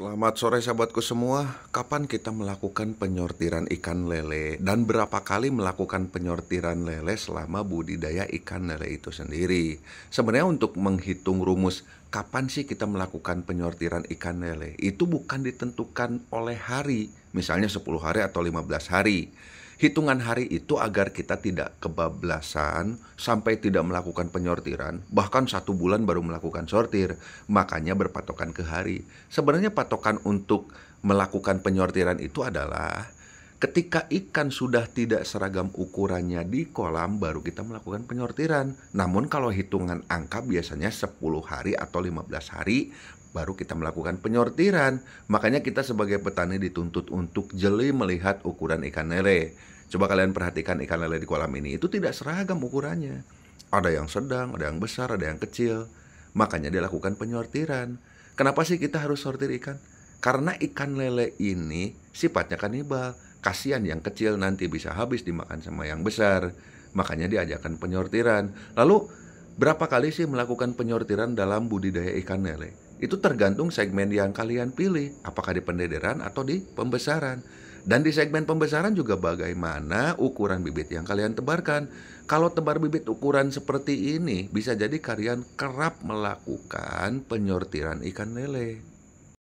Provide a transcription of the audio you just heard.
Selamat sore sahabatku semua. Kapan kita melakukan penyortiran ikan lele dan berapa kali melakukan penyortiran lele selama budidaya ikan lele itu sendiri? Sebenarnya untuk menghitung rumus kapan sih kita melakukan penyortiran ikan lele itu bukan ditentukan oleh hari, misalnya 10 hari atau 15 hari. Hitungan hari itu agar kita tidak kebablasan sampai tidak melakukan penyortiran, bahkan satu bulan baru melakukan sortir, makanya berpatokan ke hari. Sebenarnya patokan untuk melakukan penyortiran itu adalah Ketika ikan sudah tidak seragam ukurannya di kolam, baru kita melakukan penyortiran. Namun kalau hitungan angka biasanya 10 hari atau 15 hari baru kita melakukan penyortiran. Makanya kita sebagai petani dituntut untuk jeli melihat ukuran ikan lele. Coba kalian perhatikan ikan lele di kolam ini, itu tidak seragam ukurannya. Ada yang sedang, ada yang besar, ada yang kecil. Makanya dia lakukan penyortiran. Kenapa sih kita harus sortir ikan? Karena ikan lele ini sifatnya kanibal kasihan yang kecil nanti bisa habis dimakan sama yang besar. Makanya diajarkan penyortiran. Lalu berapa kali sih melakukan penyortiran dalam budidaya ikan lele? Itu tergantung segmen yang kalian pilih, apakah di pendederan atau di pembesaran. Dan di segmen pembesaran juga bagaimana ukuran bibit yang kalian tebarkan. Kalau tebar bibit ukuran seperti ini, bisa jadi kalian kerap melakukan penyortiran ikan lele.